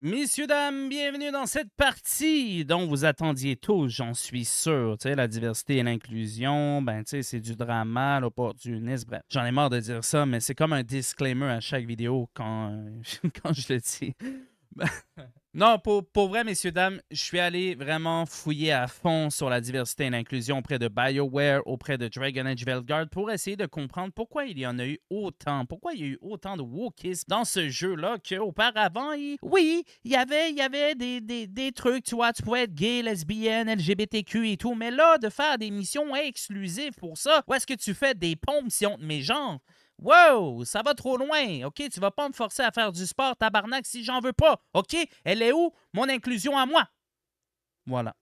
Messieurs, dames, bienvenue dans cette partie dont vous attendiez tous, j'en suis sûr. Tu sais, la diversité et l'inclusion, ben, tu sais, c'est du drama, l'opportunisme, bref. J'en ai marre de dire ça, mais c'est comme un disclaimer à chaque vidéo quand, quand je le dis. Non, pour, vrai, messieurs, dames, je suis allé vraiment fouiller à fond sur la diversité et l'inclusion auprès de BioWare, auprès de Dragon Age Veldguard, pour essayer de comprendre pourquoi il y en a eu autant, pourquoi il y a eu autant de wokisme dans ce jeu-là qu'auparavant, oui, il y avait, il y avait des, des, des, trucs, tu vois, tu pouvais être gay, lesbienne, LGBTQ et tout, mais là, de faire des missions exclusives pour ça, où est-ce que tu fais des pompes si on te met genre? Wow, ça va trop loin. OK, tu vas pas me forcer à faire du sport, tabarnak, si j'en veux pas. OK, elle est où, mon inclusion à moi? Voilà.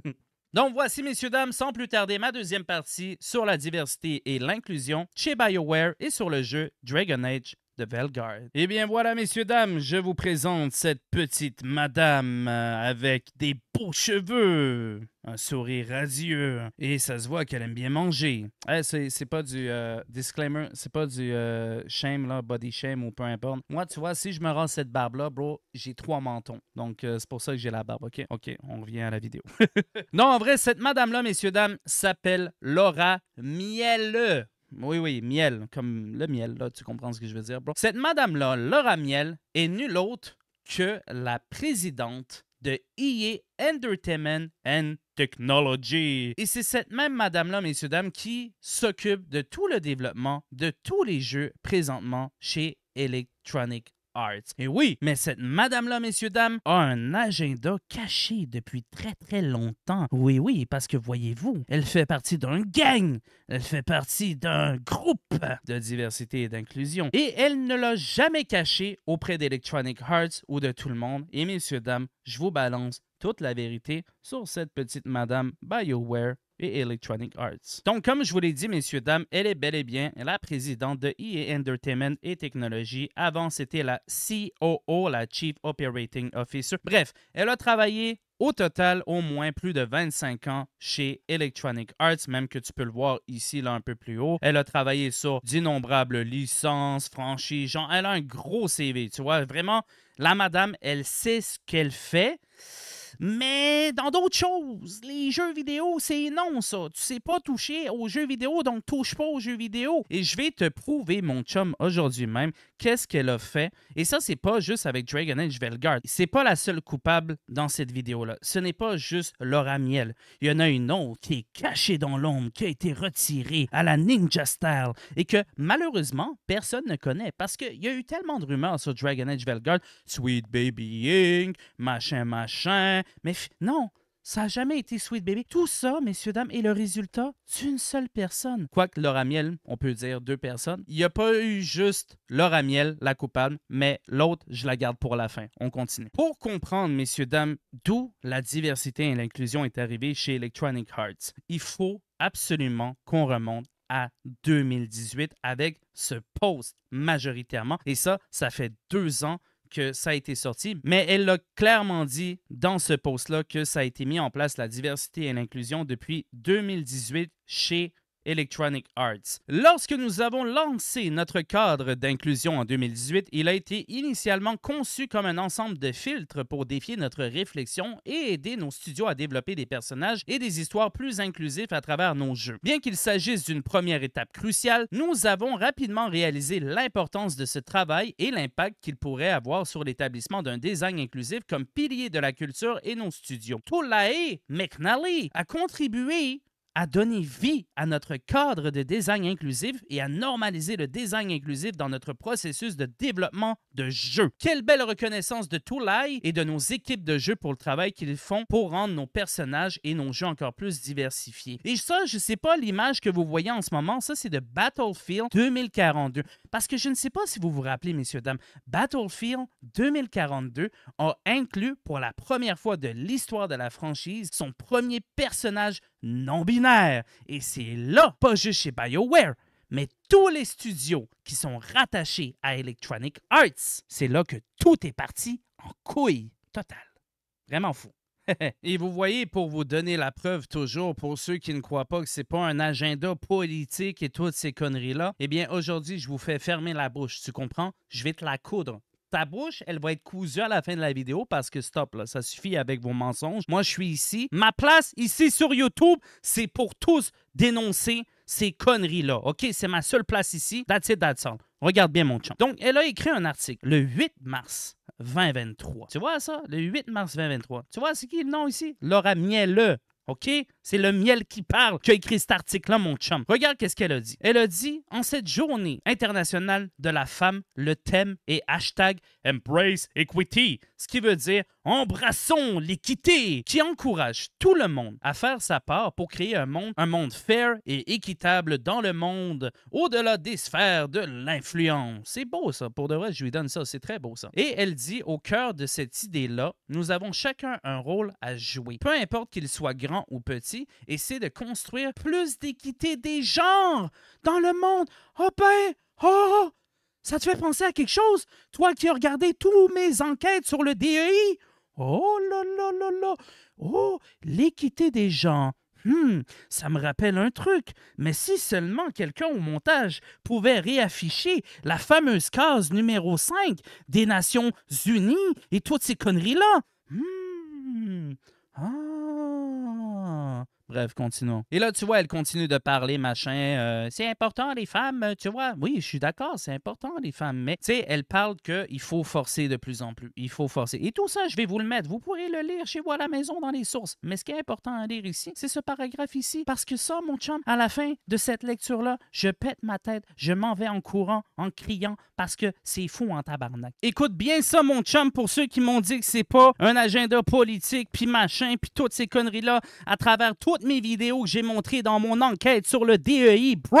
Donc voici, messieurs, dames, sans plus tarder, ma deuxième partie sur la diversité et l'inclusion chez BioWare et sur le jeu Dragon Age de Bellegarde. Eh bien voilà, messieurs, dames, je vous présente cette petite madame euh, avec des beaux cheveux, un sourire radieux, et ça se voit qu'elle aime bien manger. Eh, c'est pas du euh, disclaimer, c'est pas du euh, shame, là, body shame ou peu importe. Moi, tu vois, si je me rends cette barbe-là, bro, j'ai trois mentons. Donc, c'est pour ça que j'ai la barbe, OK? OK, on revient à la vidéo. non, en vrai, cette madame-là, messieurs, dames, s'appelle Laura Mielle. Oui, oui, miel, comme le miel, là, tu comprends ce que je veux dire, Cette madame-là, Laura Miel, est nulle autre que la présidente de EA Entertainment and Technology. Et c'est cette même madame-là, messieurs, dames, qui s'occupe de tout le développement de tous les jeux présentement chez Electronic et oui, mais cette madame-là, messieurs, dames, a un agenda caché depuis très très longtemps. Oui, oui, parce que voyez-vous, elle fait partie d'un gang, elle fait partie d'un groupe de diversité et d'inclusion. Et elle ne l'a jamais caché auprès d'Electronic Hearts ou de tout le monde. Et messieurs, dames, je vous balance toute la vérité sur cette petite madame BioWare et Electronic Arts. Donc, comme je vous l'ai dit, messieurs, dames, elle est bel et bien la présidente de EA Entertainment et Technologies. Avant, c'était la COO, la Chief Operating Officer. Bref, elle a travaillé au total au moins plus de 25 ans chez Electronic Arts, même que tu peux le voir ici là un peu plus haut. Elle a travaillé sur d'innombrables licences, franchises, genre elle a un gros CV, tu vois, vraiment la madame, elle sait ce qu'elle fait. Mais dans d'autres choses, les jeux vidéo, c'est non ça. Tu sais pas toucher aux jeux vidéo, donc touche pas aux jeux vidéo. Et je vais te prouver, mon chum, aujourd'hui même, qu'est-ce qu'elle a fait. Et ça, c'est pas juste avec Dragon Age Velgard. C'est pas la seule coupable dans cette vidéo-là. Ce n'est pas juste Laura Miel. Il y en a une autre qui est cachée dans l'ombre, qui a été retirée à la Ninja Style et que malheureusement, personne ne connaît parce qu'il y a eu tellement de rumeurs sur Dragon Age Velgard. Sweet Baby Inc., machin, machin, mais non, ça n'a jamais été Sweet Baby. Tout ça, messieurs, dames, est le résultat d'une seule personne. Quoique Laura Miel, on peut dire deux personnes. Il n'y a pas eu juste Laura Miel, la coupable, mais l'autre, je la garde pour la fin. On continue. Pour comprendre, messieurs, dames, d'où la diversité et l'inclusion est arrivée chez Electronic Hearts, il faut absolument qu'on remonte à 2018 avec ce post majoritairement. Et ça, ça fait deux ans que ça a été sorti, mais elle l'a clairement dit dans ce post-là que ça a été mis en place la diversité et l'inclusion depuis 2018 chez Electronic Arts. Lorsque nous avons lancé notre cadre d'inclusion en 2018, il a été initialement conçu comme un ensemble de filtres pour défier notre réflexion et aider nos studios à développer des personnages et des histoires plus inclusifs à travers nos jeux. Bien qu'il s'agisse d'une première étape cruciale, nous avons rapidement réalisé l'importance de ce travail et l'impact qu'il pourrait avoir sur l'établissement d'un design inclusif comme pilier de la culture et nos studios. Tolae McNally a contribué à donner vie à notre cadre de design inclusif et à normaliser le design inclusif dans notre processus de développement de jeux. Quelle belle reconnaissance de Toolai et de nos équipes de jeux pour le travail qu'ils font pour rendre nos personnages et nos jeux encore plus diversifiés. Et ça, je sais pas l'image que vous voyez en ce moment, ça c'est de Battlefield 2042. Parce que je ne sais pas si vous vous rappelez, messieurs, dames, Battlefield 2042 a inclus pour la première fois de l'histoire de la franchise son premier personnage non binaire Et c'est là, pas juste chez BioWare, mais tous les studios qui sont rattachés à Electronic Arts. C'est là que tout est parti en couille totale. Vraiment fou. Et vous voyez, pour vous donner la preuve toujours, pour ceux qui ne croient pas que c'est pas un agenda politique et toutes ces conneries-là, eh bien aujourd'hui, je vous fais fermer la bouche, tu comprends? Je vais te la coudre ta bouche, elle va être cousue à la fin de la vidéo parce que stop, là, ça suffit avec vos mensonges. Moi, je suis ici. Ma place ici sur YouTube, c'est pour tous dénoncer ces conneries-là. OK? C'est ma seule place ici. That's it, that's all. Regarde bien mon champ. Donc, elle a écrit un article le 8 mars 2023. Tu vois ça? Le 8 mars 2023. Tu vois, c'est qui le nom ici? Laura Mielle. OK? C'est le miel qui parle qui a écrit cet article-là, mon chum. Regarde qu'est-ce qu'elle a dit. Elle a dit En cette journée internationale de la femme, le thème est hashtag Embrace Equity, ce qui veut dire Embrassons l'équité qui encourage tout le monde à faire sa part pour créer un monde, un monde fair et équitable dans le monde, au-delà des sphères de l'influence. C'est beau ça, pour de vrai, je lui donne ça, c'est très beau ça. Et elle dit, au cœur de cette idée-là, nous avons chacun un rôle à jouer, peu importe qu'il soit grand ou petit, et de construire plus d'équité des genres dans le monde. Oh ben, oh, oh ça te fait penser à quelque chose, toi qui as regardé toutes mes enquêtes sur le DEI? Oh là là là là! Oh, l'équité des gens! Hum, ça me rappelle un truc, mais si seulement quelqu'un au montage pouvait réafficher la fameuse case numéro 5 des Nations Unies et toutes ces conneries-là. Hum, ah. Bref, continuons. Et là, tu vois, elle continue de parler, machin. Euh, c'est important, les femmes, euh, tu vois. Oui, je suis d'accord, c'est important, les femmes. Mais, tu sais, elle parle il faut forcer de plus en plus. Il faut forcer. Et tout ça, je vais vous le mettre. Vous pourrez le lire chez vous à la maison dans les sources. Mais ce qui est important à lire ici, c'est ce paragraphe ici. Parce que ça, mon chum, à la fin de cette lecture-là, je pète ma tête, je m'en vais en courant, en criant, parce que c'est fou en tabarnak. Écoute bien ça, mon chum, pour ceux qui m'ont dit que c'est pas un agenda politique, puis machin, puis toutes ces conneries-là, à travers tout toutes mes vidéos que j'ai montrées dans mon enquête sur le DEI, bro.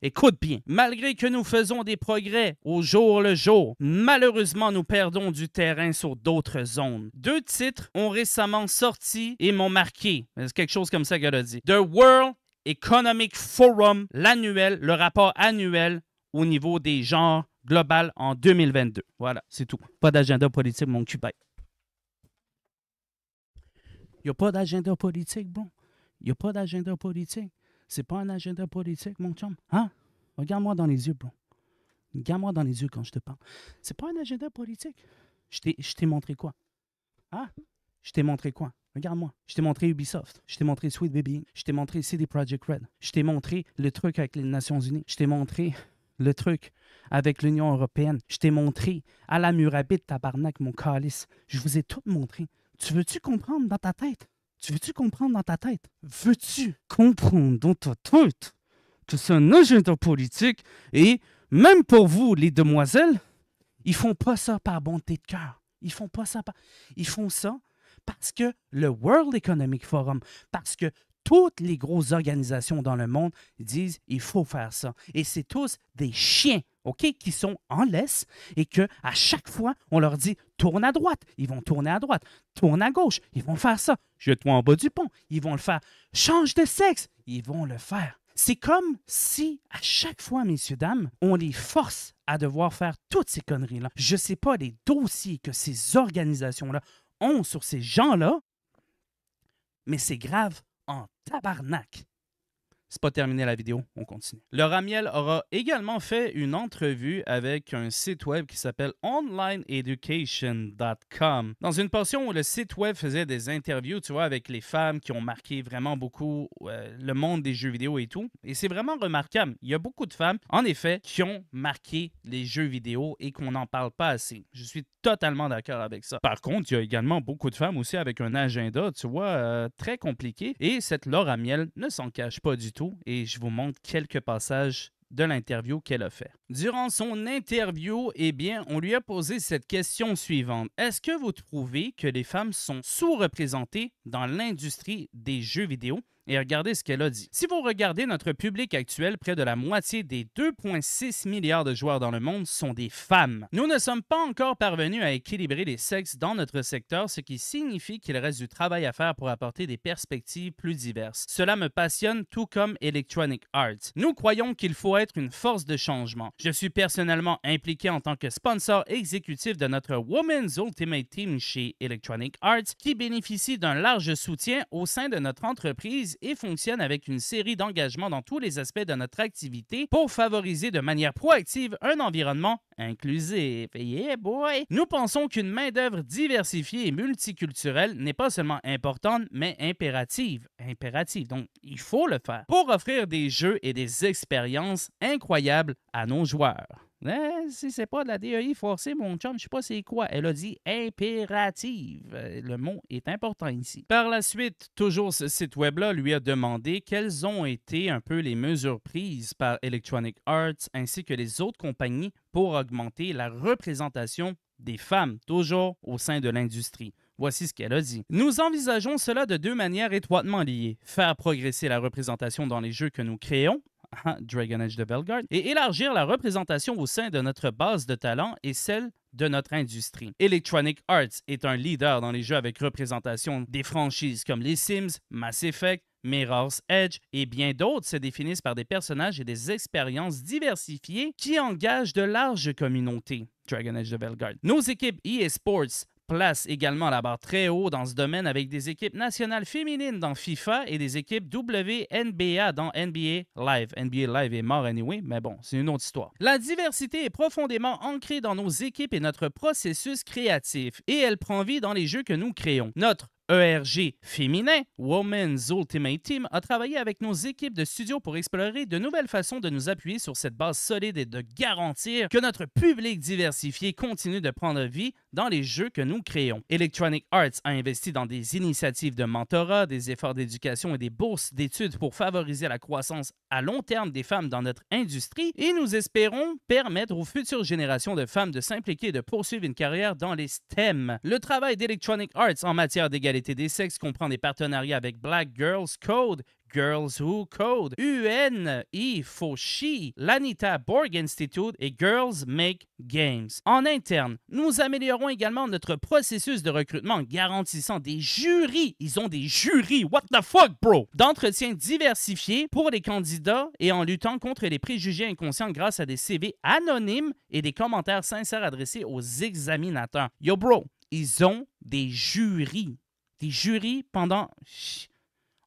Écoute bien, malgré que nous faisons des progrès au jour le jour, malheureusement nous perdons du terrain sur d'autres zones. Deux titres ont récemment sorti et m'ont marqué. C'est quelque chose comme ça qu'elle a dit. The World Economic Forum, l'annuel, le rapport annuel au niveau des genres global en 2022. Voilà, c'est tout. Pas d'agenda politique, mon Cubain. Il n'y a pas d'agenda politique, bon. Il n'y a pas d'agenda politique. C'est pas un agenda politique, mon chum. Hein? Regarde-moi dans les yeux, bro. Regarde-moi dans les yeux quand je te parle. C'est pas un agenda politique. Je t'ai montré quoi? Hein? Je t'ai montré quoi? Regarde-moi. Je t'ai montré Ubisoft. Je t'ai montré Sweet Baby. Je t'ai montré CD Project Red. Je t'ai montré le truc avec les Nations Unies. Je t'ai montré le truc avec l'Union européenne. Je t'ai montré à la murabit tabarnak, mon calice. Je vous ai tout montré. Tu veux-tu comprendre dans ta tête? Tu veux-tu comprendre dans ta tête? Veux-tu comprendre dans ta tête que c'est un agenda politique et même pour vous, les demoiselles, ils font pas ça par bonté de cœur. Ils font pas ça par... Ils font ça parce que le World Economic Forum, parce que toutes les grosses organisations dans le monde disent il faut faire ça. Et c'est tous des chiens, OK, qui sont en laisse et que à chaque fois, on leur dit tourne à droite, ils vont tourner à droite, tourne à gauche, ils vont faire ça, te toi en bas du pont, ils vont le faire, change de sexe, ils vont le faire. C'est comme si, à chaque fois, messieurs, dames, on les force à devoir faire toutes ces conneries-là. Je ne sais pas les dossiers que ces organisations-là ont sur ces gens-là, mais c'est grave en tabarnak c'est pas terminé la vidéo, on continue. Laura Miel aura également fait une entrevue avec un site web qui s'appelle onlineeducation.com. Dans une portion où le site web faisait des interviews, tu vois, avec les femmes qui ont marqué vraiment beaucoup euh, le monde des jeux vidéo et tout. Et c'est vraiment remarquable. Il y a beaucoup de femmes, en effet, qui ont marqué les jeux vidéo et qu'on n'en parle pas assez. Je suis totalement d'accord avec ça. Par contre, il y a également beaucoup de femmes aussi avec un agenda, tu vois, euh, très compliqué. Et cette Laura Miel ne s'en cache pas du tout et je vous montre quelques passages de l'interview qu'elle a fait. Durant son interview, eh bien, on lui a posé cette question suivante. Est-ce que vous trouvez que les femmes sont sous-représentées dans l'industrie des jeux vidéo? et regardez ce qu'elle a dit. Si vous regardez notre public actuel, près de la moitié des 2,6 milliards de joueurs dans le monde sont des femmes. Nous ne sommes pas encore parvenus à équilibrer les sexes dans notre secteur, ce qui signifie qu'il reste du travail à faire pour apporter des perspectives plus diverses. Cela me passionne tout comme Electronic Arts. Nous croyons qu'il faut être une force de changement. Je suis personnellement impliqué en tant que sponsor exécutif de notre Women's Ultimate Team chez Electronic Arts, qui bénéficie d'un large soutien au sein de notre entreprise et fonctionne avec une série d'engagements dans tous les aspects de notre activité pour favoriser de manière proactive un environnement inclusif. Yeah boy! Nous pensons qu'une main-d'œuvre diversifiée et multiculturelle n'est pas seulement importante, mais impérative. Impérative, donc il faut le faire pour offrir des jeux et des expériences incroyables à nos joueurs. Hein, si c'est pas de la DEI forcée, mon chum, je sais pas c'est quoi. Elle a dit impérative. Euh, le mot est important ici. Par la suite, toujours ce site web-là lui a demandé quelles ont été un peu les mesures prises par Electronic Arts ainsi que les autres compagnies pour augmenter la représentation des femmes, toujours au sein de l'industrie. Voici ce qu'elle a dit. Nous envisageons cela de deux manières étroitement liées. Faire progresser la représentation dans les jeux que nous créons Dragon Age de et élargir la représentation au sein de notre base de talents et celle de notre industrie. Electronic Arts est un leader dans les jeux avec représentation des franchises comme les Sims, Mass Effect, Mirror's Edge et bien d'autres se définissent par des personnages et des expériences diversifiées qui engagent de larges communautés. Dragon Age de Nos équipes eSports place également la barre très haut dans ce domaine avec des équipes nationales féminines dans FIFA et des équipes WNBA dans NBA Live. NBA Live est mort anyway, mais bon, c'est une autre histoire. La diversité est profondément ancrée dans nos équipes et notre processus créatif, et elle prend vie dans les jeux que nous créons. Notre ERG féminin, Women's Ultimate Team, a travaillé avec nos équipes de studio pour explorer de nouvelles façons de nous appuyer sur cette base solide et de garantir que notre public diversifié continue de prendre vie dans les jeux que nous créons. Electronic Arts a investi dans des initiatives de mentorat, des efforts d'éducation et des bourses d'études pour favoriser la croissance à long terme des femmes dans notre industrie et nous espérons permettre aux futures générations de femmes de s'impliquer et de poursuivre une carrière dans les STEM. Le travail d'Electronic Arts en matière d'égalité des sexes comprend des partenariats avec Black Girls Code Girls Who Code, UNI Fauci, l'Anita Borg Institute et Girls Make Games. En interne, nous améliorons également notre processus de recrutement en garantissant des jurys. Ils ont des jurys, what the fuck, bro? D'entretiens diversifiés pour les candidats et en luttant contre les préjugés inconscients grâce à des CV anonymes et des commentaires sincères adressés aux examinateurs. Yo, bro, ils ont des jurys. Des jurys pendant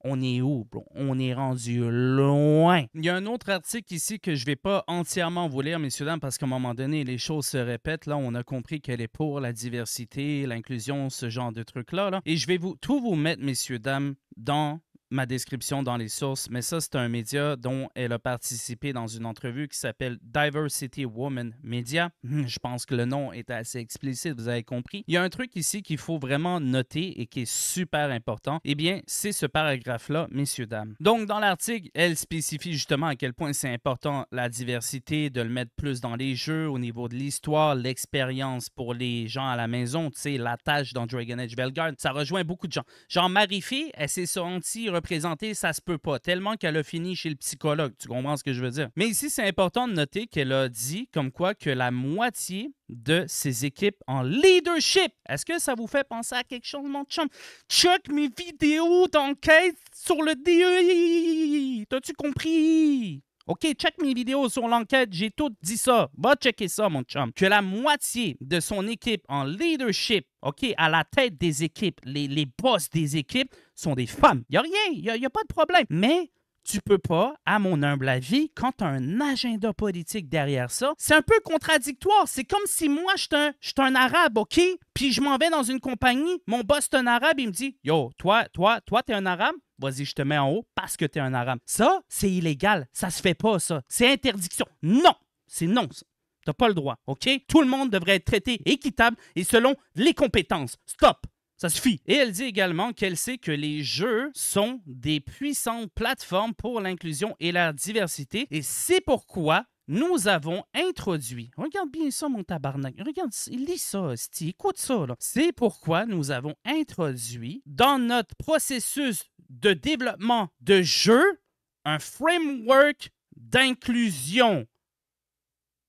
on est où, On est rendu loin. Il y a un autre article ici que je ne vais pas entièrement vous lire, messieurs, dames, parce qu'à un moment donné, les choses se répètent. Là, on a compris qu'elle est pour la diversité, l'inclusion, ce genre de trucs-là. Là. Et je vais vous, tout vous mettre, messieurs, dames, dans ma description dans les sources, mais ça, c'est un média dont elle a participé dans une entrevue qui s'appelle Diversity Woman Media. Je pense que le nom est assez explicite, vous avez compris. Il y a un truc ici qu'il faut vraiment noter et qui est super important. Eh bien, c'est ce paragraphe-là, messieurs, dames. Donc, dans l'article, elle spécifie justement à quel point c'est important la diversité, de le mettre plus dans les jeux au niveau de l'histoire, l'expérience pour les gens à la maison, tu sais, la tâche dans Dragon Age Belgard. Ça rejoint beaucoup de gens. Genre, Marie-Fille, elle s'est sentie présenter, ça se peut pas, tellement qu'elle a fini chez le psychologue. Tu comprends ce que je veux dire? Mais ici, c'est important de noter qu'elle a dit comme quoi que la moitié de ses équipes en leadership. Est-ce que ça vous fait penser à quelque chose, mon chum? Chuck, mes vidéos d'enquête sur le DEI! T'as-tu compris? OK, check mes vidéos sur l'enquête, j'ai tout dit ça. Va checker ça, mon chum. Que la moitié de son équipe en leadership, OK, à la tête des équipes, les, les boss des équipes sont des femmes. Il n'y a rien, il n'y a, pas de problème. Mais tu peux pas, à mon humble avis, quand tu as un agenda politique derrière ça, c'est un peu contradictoire. C'est comme si moi, je un, un arabe, OK? Puis je m'en vais dans une compagnie, mon boss est un arabe, il me dit Yo, toi, toi, toi, t'es un arabe? vas-y, je te mets en haut parce que tu es un arabe. Ça, c'est illégal. Ça se fait pas, ça. C'est interdiction. Non, c'est non, ça. T'as pas le droit, OK? Tout le monde devrait être traité équitable et selon les compétences. Stop! Ça suffit. Et elle dit également qu'elle sait que les jeux sont des puissantes plateformes pour l'inclusion et la diversité et c'est pourquoi nous avons introduit. Regarde bien ça, mon tabarnak. Regarde, Il dit ça, Sti. Écoute ça, là. C'est pourquoi nous avons introduit dans notre processus de développement de jeux, un framework d'inclusion.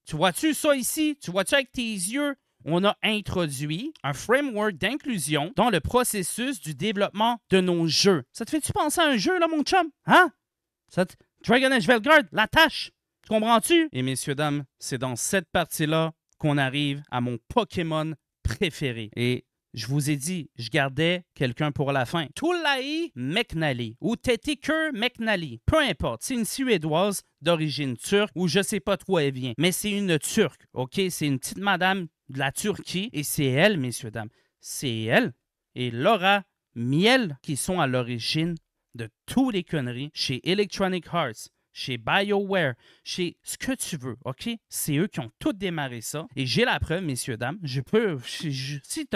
Tu vois-tu ça ici? Tu vois-tu avec tes yeux? On a introduit un framework d'inclusion dans le processus du développement de nos jeux. Ça te fait-tu penser à un jeu, là, mon chum? Hein? Dragon Age Velgard, la tâche! Tu comprends-tu? Et messieurs, dames, c'est dans cette partie-là qu'on arrive à mon Pokémon préféré. Et je vous ai dit, je gardais quelqu'un pour la fin. Tulaï McNally ou Tetiker McNally, peu importe, c'est une Suédoise d'origine turque ou je sais pas quoi elle vient, mais c'est une Turque, OK? C'est une petite madame de la Turquie et c'est elle, messieurs, dames, c'est elle et Laura Miel qui sont à l'origine de toutes les conneries chez Electronic Hearts chez BioWare, chez ce que tu veux, OK? C'est eux qui ont tout démarré ça. Et j'ai la preuve, messieurs, dames. Je peux. si,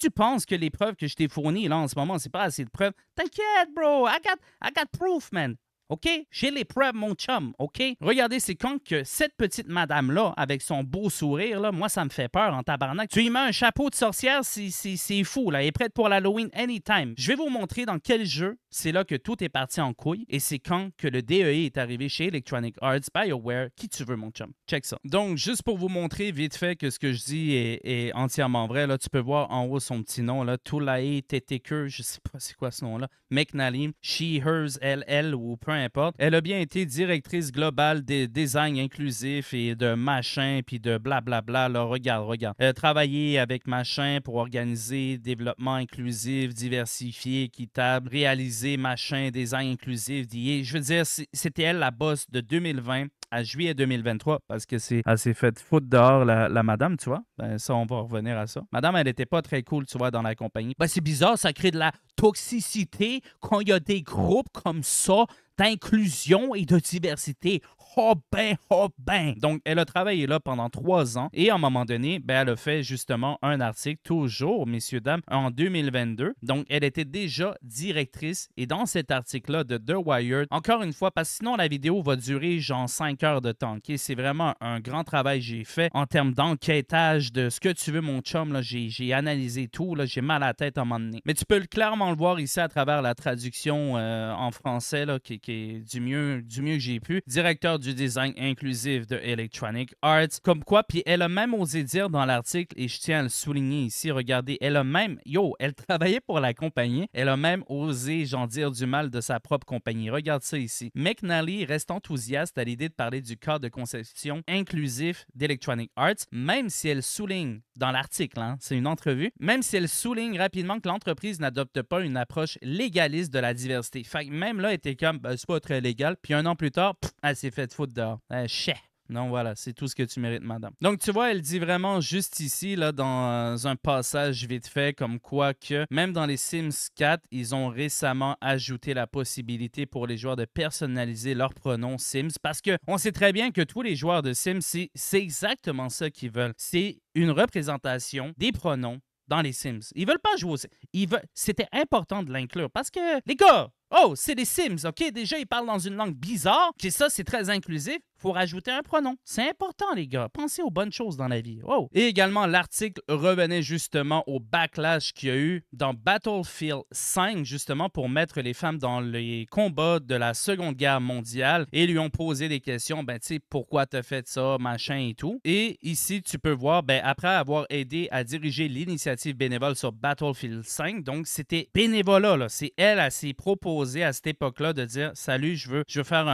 tu penses que les preuves que je t'ai fournies là en ce moment, c'est pas assez de preuves, t'inquiète, bro. I got, I got proof, man. OK? J'ai les preuves, mon chum, OK? Regardez, c'est quand que cette petite madame-là, avec son beau sourire, là, moi, ça me fait peur en tabarnak. Tu lui mets un chapeau de sorcière, c'est fou, là. Elle est prête pour l'Halloween anytime. Je vais vous montrer dans quel jeu c'est là que tout est parti en couille et c'est quand que le DEI e est arrivé chez Electronic Arts, BioWare, qui tu veux, mon chum. Check ça. Donc, juste pour vous montrer vite fait que ce que je dis est, entièrement vrai, là, tu peux voir en haut son petit nom, là, Tulae TTQ, je sais pas c'est quoi ce nom-là, McNally, She, Hers, LL ou peu importe. Elle a bien été directrice globale des designs inclusifs et de machin, puis de blablabla. regarde, regarde. Elle a travaillé avec machin pour organiser développement inclusif, diversifié, équitable, réaliser machin, design inclusif, Je veux dire, c'était elle la bosse de 2020 à juillet 2023 parce que c'est assez fait faite foutre dehors la, madame tu vois ben ça on va revenir à ça madame elle n'était pas très cool tu vois dans la compagnie Bah c'est bizarre ça crée de la toxicité quand il y a des groupes comme ça d'inclusion et de diversité. Oh ben, oh ben! Donc, elle a travaillé là pendant trois ans et à un moment donné, ben, elle a fait justement un article, toujours, messieurs, dames, en 2022. Donc, elle était déjà directrice et dans cet article-là de The Wired, encore une fois, parce que sinon la vidéo va durer genre cinq heures de temps, ok? C'est vraiment un grand travail que j'ai fait en termes d'enquêtage, de ce que tu veux, mon chum, j'ai analysé tout, là, j'ai mal à la tête à un moment donné. Mais tu peux le clairement le voir ici à travers la traduction euh, en français, qui, est du mieux, du mieux que j'ai pu, directeur du design inclusif de Electronic Arts. Comme quoi, puis elle a même osé dire dans l'article, et je tiens à le souligner ici, regardez, elle a même, yo, elle travaillait pour la compagnie, elle a même osé, j'en dire du mal de sa propre compagnie. Regarde ça ici. McNally reste enthousiaste à l'idée de parler du cas de conception inclusif d'Electronic Arts, même si elle souligne dans l'article, hein, c'est une entrevue, même si elle souligne rapidement que l'entreprise n'adopte pas une approche légaliste de la diversité. Fait même là, elle était comme, ben, c'est pas très légal. Puis un an plus tard, elle s'est faite foutre dehors. Non, voilà, c'est tout ce que tu mérites, madame. Donc, tu vois, elle dit vraiment juste ici, là, dans un passage vite fait, comme quoi que même dans les Sims 4, ils ont récemment ajouté la possibilité pour les joueurs de personnaliser leurs pronoms Sims parce que on sait très bien que tous les joueurs de Sims, c'est exactement ça qu'ils veulent. C'est une représentation des pronoms dans les Sims. Ils veulent pas jouer aux Sims. C'était important de l'inclure parce que, les gars, Oh, c'est des Sims, OK? Déjà, ils parlent dans une langue bizarre. et ça, c'est très inclusif. Faut rajouter un pronom. C'est important, les gars. Pensez aux bonnes choses dans la vie. Oh. Et également, l'article revenait justement au backlash qu'il y a eu dans Battlefield 5, justement, pour mettre les femmes dans les combats de la Seconde Guerre mondiale. Et lui ont posé des questions, ben, tu sais, pourquoi t'as fait ça, machin et tout. Et ici, tu peux voir, ben, après avoir aidé à diriger l'initiative bénévole sur Battlefield 5, donc c'était bénévolat, là. C'est elle à ses propos à cette époque-là de dire Salut, je veux, je veux faire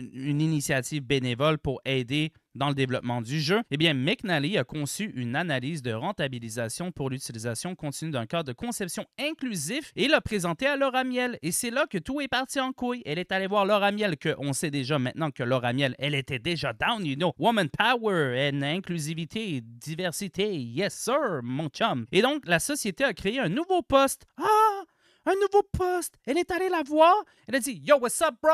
une initiative bénévole pour aider dans le développement du jeu, eh bien, McNally a conçu une analyse de rentabilisation pour l'utilisation continue d'un cadre de conception inclusif et l'a présenté à Laura Miel. Et c'est là que tout est parti en couille. Elle est allée voir Laura Miel, que on sait déjà maintenant que Laura Miel, elle était déjà down, you know. Woman power and inclusivité, diversité, yes sir, mon chum. Et donc, la société a créé un nouveau poste. Ah! Un nouveau poste. Elle est allée la voir. Elle a dit Yo, what's up, bro?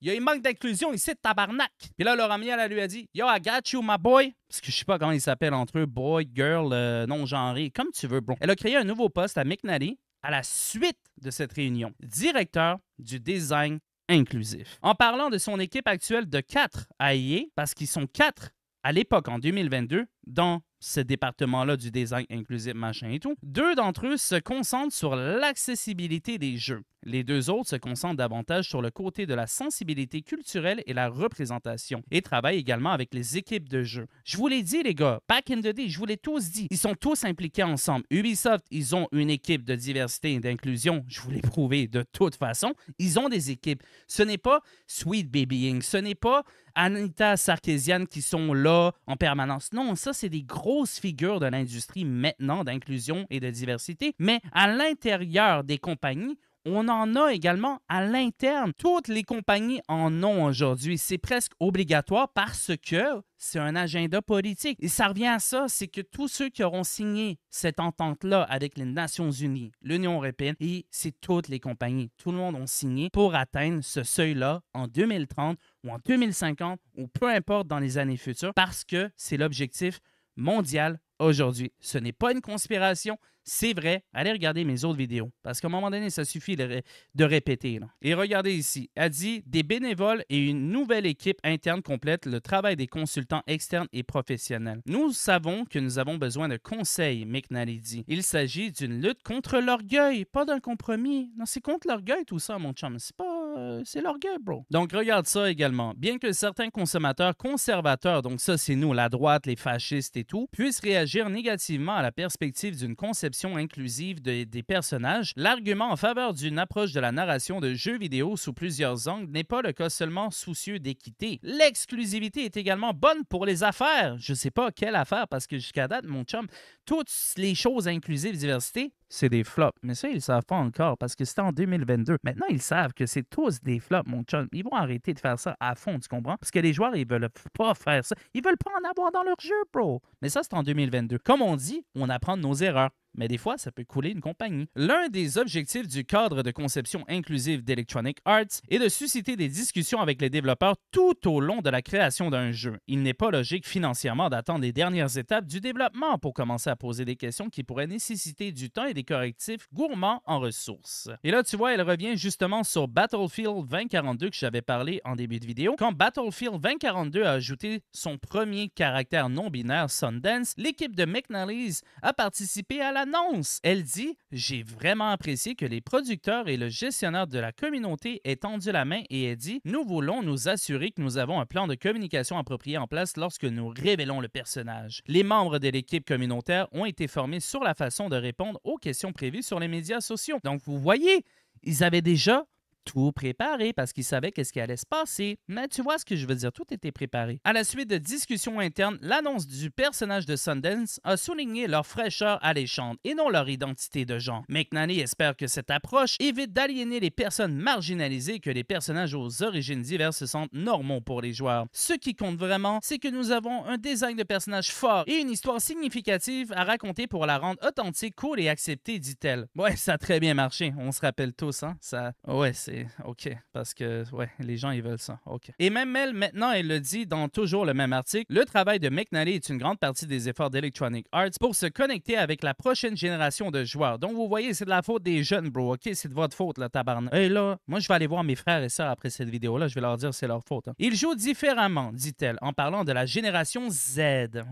Il un manque d'inclusion ici, tabarnak. Puis là, Laura Miel, elle lui a dit Yo, I got you, my boy. Parce que je sais pas comment ils s'appellent entre eux, boy, girl, euh, non-genré, comme tu veux, bro. Elle a créé un nouveau poste à McNally à la suite de cette réunion directeur du design inclusif. En parlant de son équipe actuelle de quatre à parce qu'ils sont quatre à l'époque en 2022, dans ce département-là du design inclusif, machin et tout. Deux d'entre eux se concentrent sur l'accessibilité des jeux. Les deux autres se concentrent davantage sur le côté de la sensibilité culturelle et la représentation et travaillent également avec les équipes de jeux. Je vous l'ai dit, les gars, back in the day, je vous l'ai tous dit, ils sont tous impliqués ensemble. Ubisoft, ils ont une équipe de diversité et d'inclusion, je vous l'ai prouvé de toute façon. Ils ont des équipes. Ce n'est pas Sweet Baby ce n'est pas Anita Sarkeesian qui sont là en permanence. Non, ça, c'est des grosses figures de l'industrie maintenant d'inclusion et de diversité, mais à l'intérieur des compagnies, on en a également à l'interne. Toutes les compagnies en ont aujourd'hui. C'est presque obligatoire parce que c'est un agenda politique. Et ça revient à ça, c'est que tous ceux qui auront signé cette entente-là avec les Nations Unies, l'Union européenne, et c'est toutes les compagnies, tout le monde ont signé pour atteindre ce seuil-là en 2030 ou en 2050 ou peu importe dans les années futures parce que c'est l'objectif mondial aujourd'hui. Ce n'est pas une conspiration, c'est vrai. Allez regarder mes autres vidéos parce qu'à un moment donné, ça suffit de, répéter. Et regardez ici, a dit des bénévoles et une nouvelle équipe interne complète le travail des consultants externes et professionnels. Nous savons que nous avons besoin de conseils, McNally dit. Il s'agit d'une lutte contre l'orgueil, pas d'un compromis. Non, c'est contre l'orgueil tout ça, mon chum. C'est pas euh, c'est leur bro. Donc, regarde ça également. Bien que certains consommateurs conservateurs, donc ça, c'est nous, la droite, les fascistes et tout, puissent réagir négativement à la perspective d'une conception inclusive des personnages, l'argument en faveur d'une approche de la narration de jeux vidéo sous plusieurs angles n'est pas le cas seulement soucieux d'équité. L'exclusivité est également bonne pour les affaires. Je sais pas quelle affaire, parce que jusqu'à date, mon chum, toutes les choses inclusives, diversité, c'est des flops. Mais ça, ils le savent pas encore parce que c'était en 2022. Maintenant, ils savent que c'est tous des flops, mon chum. Ils vont arrêter de faire ça à fond, tu comprends? Parce que les joueurs, ils veulent pas faire ça. Ils veulent pas en avoir dans leur jeu, bro. Mais ça, c'est en 2022. Comme on dit, on apprend de nos erreurs mais des fois, ça peut couler une compagnie. L'un des objectifs du cadre de conception inclusive d'Electronic Arts est de susciter des discussions avec les développeurs tout au long de la création d'un jeu. Il n'est pas logique financièrement d'attendre les dernières étapes du développement pour commencer à poser des questions qui pourraient nécessiter du temps et des correctifs gourmands en ressources. Et là, tu vois, elle revient justement sur Battlefield 2042 que j'avais parlé en début de vidéo. Quand Battlefield 2042 a ajouté son premier caractère non binaire Sundance, l'équipe de McNally's a participé à la elle dit J'ai vraiment apprécié que les producteurs et le gestionnaire de la communauté aient tendu la main et aient dit Nous voulons nous assurer que nous avons un plan de communication approprié en place lorsque nous révélons le personnage. Les membres de l'équipe communautaire ont été formés sur la façon de répondre aux questions prévues sur les médias sociaux. Donc, vous voyez, ils avaient déjà tout préparé parce qu'il savait qu'est-ce qui allait se passer. Mais tu vois ce que je veux dire, tout était préparé. À la suite de discussions internes, l'annonce du personnage de Sundance a souligné leur fraîcheur alléchante et non leur identité de genre. McNally espère que cette approche évite d'aliéner les personnes marginalisées que les personnages aux origines diverses se sentent normaux pour les joueurs. Ce qui compte vraiment, c'est que nous avons un design de personnage fort et une histoire significative à raconter pour la rendre authentique, cool et acceptée, dit-elle. Ouais, ça a très bien marché, on se rappelle tous, hein? Ça... Ouais, c'est OK, parce que, ouais, les gens, ils veulent ça. OK. Et même elle, maintenant, elle le dit dans toujours le même article le travail de McNally est une grande partie des efforts d'Electronic Arts pour se connecter avec la prochaine génération de joueurs. Donc, vous voyez, c'est de la faute des jeunes, bro. OK, c'est de votre faute, la tabarne. Et là, moi, je vais aller voir mes frères et sœurs après cette vidéo-là. Je vais leur dire c'est leur faute. Hein. Ils jouent différemment, dit-elle, en parlant de la génération Z.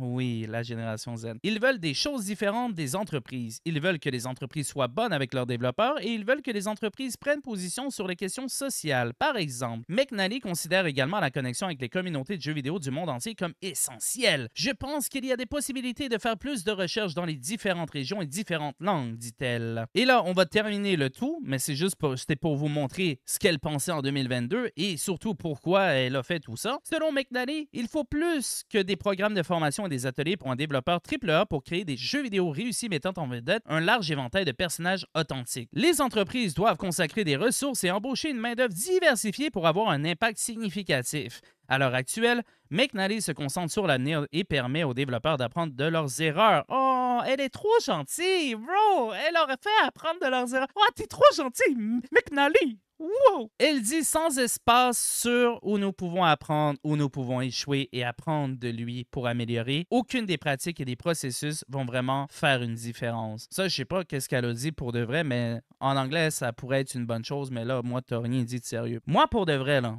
Oui, la génération Z. Ils veulent des choses différentes des entreprises. Ils veulent que les entreprises soient bonnes avec leurs développeurs et ils veulent que les entreprises prennent position sur questions sociales. Par exemple, McNally considère également la connexion avec les communautés de jeux vidéo du monde entier comme essentielle. Je pense qu'il y a des possibilités de faire plus de recherches dans les différentes régions et différentes langues, dit-elle. Et là, on va terminer le tout, mais c'est juste pour, pour vous montrer ce qu'elle pensait en 2022 et surtout pourquoi elle a fait tout ça. Selon McNally, il faut plus que des programmes de formation et des ateliers pour un développeur AAA pour créer des jeux vidéo réussis mettant en vedette un large éventail de personnages authentiques. Les entreprises doivent consacrer des ressources et en embaucher une main-d'œuvre diversifiée pour avoir un impact significatif. À l'heure actuelle, McNally se concentre sur l'avenir et permet aux développeurs d'apprendre de leurs erreurs. Oh, elle est trop gentille, bro! Elle aurait fait apprendre de leurs erreurs. Oh, t'es trop gentille, McNally! Elle dit sans espace sur où nous pouvons apprendre, où nous pouvons échouer et apprendre de lui pour améliorer. Aucune des pratiques et des processus vont vraiment faire une différence. Ça, je sais pas qu'est-ce qu'elle a dit pour de vrai, mais en anglais, ça pourrait être une bonne chose, mais là, moi, t'as rien dit de sérieux. Moi, pour de vrai, là,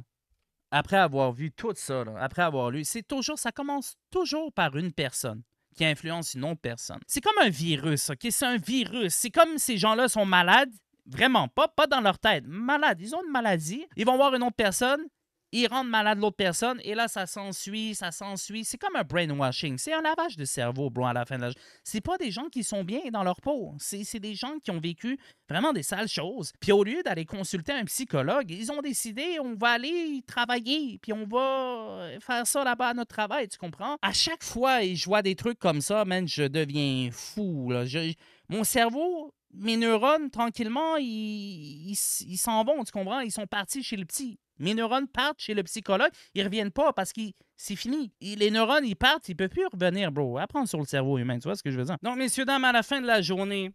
après avoir vu tout ça, après avoir lu, c'est toujours, ça commence toujours par une personne qui influence une autre personne. C'est comme un virus, OK? C'est un virus. C'est comme ces gens-là sont malades, Vraiment pas, pas dans leur tête. Malade, ils ont une maladie. Ils vont voir une autre personne, ils rendent malade l'autre personne, et là, ça s'ensuit, ça s'ensuit. C'est comme un brainwashing. C'est un lavage de cerveau, bro, à la fin de la C'est pas des gens qui sont bien dans leur peau. C'est des gens qui ont vécu vraiment des sales choses. Puis au lieu d'aller consulter un psychologue, ils ont décidé, on va aller travailler, puis on va faire ça là-bas à notre travail, tu comprends? À chaque fois, et je vois des trucs comme ça, man, je deviens fou, mon cerveau mes neurones, tranquillement, ils s'en vont, tu comprends? Ils sont partis chez le petit. Mes neurones partent chez le psychologue, ils reviennent pas parce que c'est fini. les neurones, ils partent, ils peuvent plus revenir, bro. Apprendre sur le cerveau humain, tu vois ce que je veux dire? Donc, messieurs, dames, à la fin de la journée,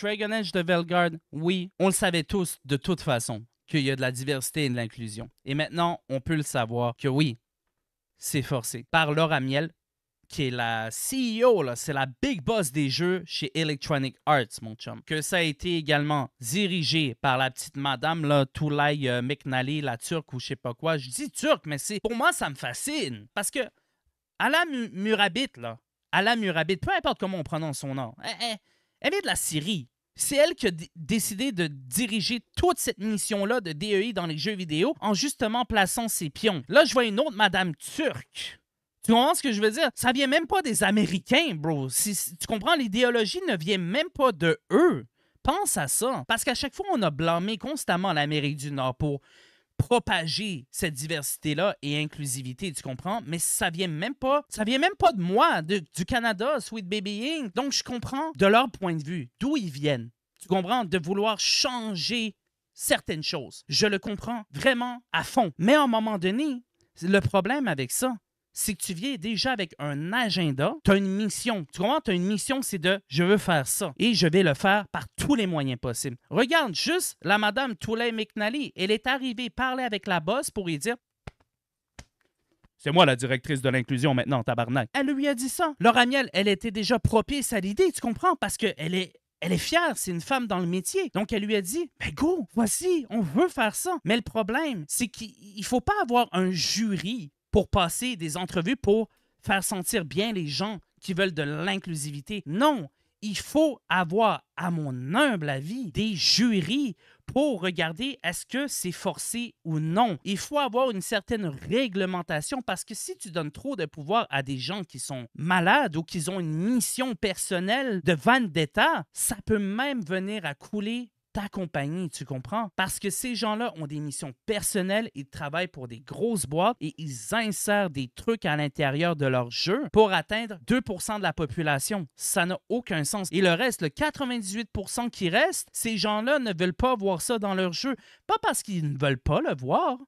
Dragon Edge de Velgard, oui, on le savait tous de toute façon qu'il y a de la diversité et de l'inclusion. Et maintenant, on peut le savoir que oui, c'est forcé. Par à Miel, qui est la CEO, c'est la big boss des jeux chez Electronic Arts, mon chum. Que ça a été également dirigé par la petite madame, là, Toulay euh, McNally, la turque ou je sais pas quoi. Je dis turque, mais c'est pour moi, ça me fascine. Parce que Ala Murabit, là, Ala Murabit, peu importe comment on prononce son nom, hein, hein, elle, elle est de la Syrie. C'est elle qui a décidé de diriger toute cette mission-là de DEI dans les jeux vidéo en justement plaçant ses pions. Là, je vois une autre madame turque tu comprends ce que je veux dire? Ça vient même pas des Américains, bro. tu comprends, l'idéologie ne vient même pas de eux. Pense à ça. Parce qu'à chaque fois, on a blâmé constamment l'Amérique du Nord pour propager cette diversité-là et inclusivité, tu comprends? Mais ça vient même pas, ça vient même pas de moi, du Canada, Sweet Baby Donc, je comprends de leur point de vue, d'où ils viennent. Tu comprends? De vouloir changer certaines choses. Je le comprends vraiment à fond. Mais à un moment donné, le problème avec ça, c'est que tu viens déjà avec un agenda, tu as une mission. Tu comprends? Tu as une mission, c'est de je veux faire ça et je vais le faire par tous les moyens possibles. Regarde juste la madame Toulay McNally. Elle est arrivée parler avec la boss pour lui dire c'est moi la directrice de l'inclusion maintenant, tabarnak. Elle lui a dit ça. Laura Miel, elle était déjà propice à l'idée, tu comprends? Parce qu'elle est elle est fière, c'est une femme dans le métier. Donc elle lui a dit "Mais go, voici, on veut faire ça." Mais le problème, c'est qu'il faut pas avoir un jury pour passer des entrevues pour faire sentir bien les gens qui veulent de l'inclusivité. Non, il faut avoir, à mon humble avis, des jurys pour regarder est-ce que c'est forcé ou non. Il faut avoir une certaine réglementation parce que si tu donnes trop de pouvoir à des gens qui sont malades ou qui ont une mission personnelle de d'État, ça peut même venir à couler t'accompagner, tu comprends? Parce que ces gens-là ont des missions personnelles, ils travaillent pour des grosses boîtes et ils insèrent des trucs à l'intérieur de leur jeu pour atteindre 2 de la population. Ça n'a aucun sens. Et le reste, le 98 qui reste, ces gens-là ne veulent pas voir ça dans leur jeu. Pas parce qu'ils ne veulent pas le voir,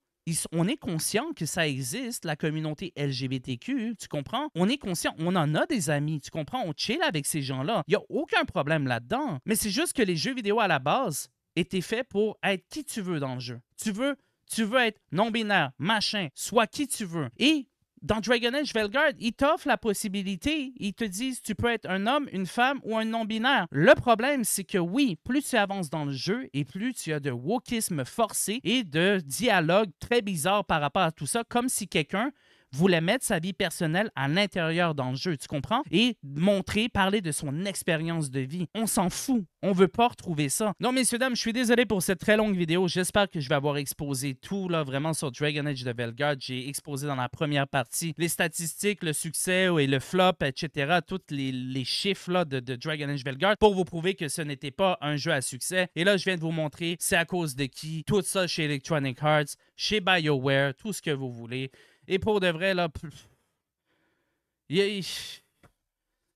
on est conscient que ça existe, la communauté LGBTQ, tu comprends? On est conscient, on en a des amis, tu comprends? On chill avec ces gens-là. Il n'y a aucun problème là-dedans. Mais c'est juste que les jeux vidéo à la base étaient faits pour être qui tu veux dans le jeu. Tu veux, tu veux être non-binaire, machin, soit qui tu veux. Et dans Dragon Age Velgard, ils t'offrent la possibilité. Ils te disent tu peux être un homme, une femme ou un non-binaire. Le problème, c'est que oui, plus tu avances dans le jeu et plus tu as de wokisme forcé et de dialogues très bizarres par rapport à tout ça, comme si quelqu'un voulait mettre sa vie personnelle à l'intérieur dans le jeu, tu comprends? Et montrer, parler de son expérience de vie. On s'en fout. On veut pas retrouver ça. Non, messieurs, dames, je suis désolé pour cette très longue vidéo. J'espère que je vais avoir exposé tout, là, vraiment sur Dragon Age de Belgard. J'ai exposé dans la première partie les statistiques, le succès euh, et le flop, etc. toutes les, les chiffres, là, de, Dragon Age Belgard pour vous prouver que ce n'était pas un jeu à succès. Et là, je viens de vous montrer c'est à cause de qui. Tout ça chez Electronic Arts, chez BioWare, tout ce que vous voulez. Et pour de vrai, là.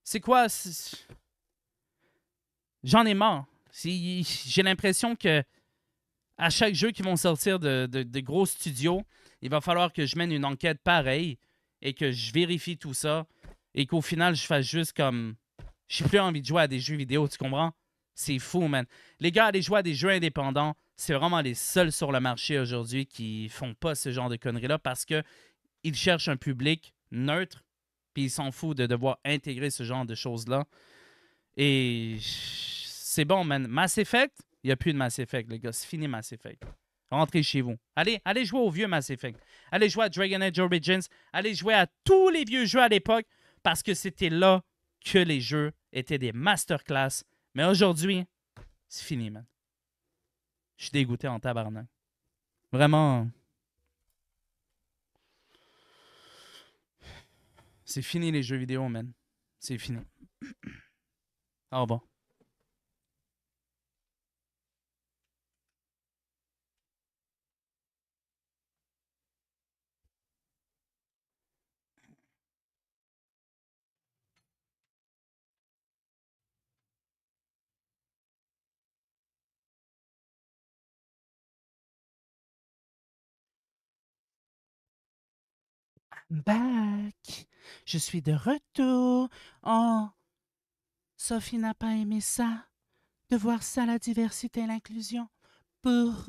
C'est quoi? J'en ai marre. J'ai l'impression que à chaque jeu qui vont sortir de, gros studios, il va falloir que je mène une enquête pareille et que je vérifie tout ça et qu'au final, je fasse juste comme. J'ai plus envie de jouer à des jeux vidéo, tu comprends? C'est fou, man. Les gars, allez jouer à des jeux indépendants. C'est vraiment les seuls sur le marché aujourd'hui qui font pas ce genre de conneries-là parce que ils cherchent un public neutre, puis ils s'en fout de devoir intégrer ce genre de choses-là. Et c'est bon, man. Mass Effect, il n'y a plus de Mass Effect, les gars. C'est fini Mass Effect. Rentrez chez vous. Allez, allez jouer au vieux Mass Effect. Allez jouer à Dragon Age Origins. Allez jouer à tous les vieux jeux à l'époque parce que c'était là que les jeux étaient des masterclass. Mais aujourd'hui, c'est fini, man. Je suis dégoûté en tabarnak. Vraiment. C'est fini les jeux vidéo, man. C'est fini. Au revoir. back. Je suis de retour. Oh, Sophie n'a pas aimé ça, de voir ça, la diversité et l'inclusion. Ah.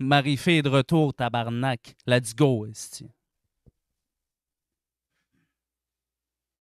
marie est de retour, tabarnak. Let's go, estie.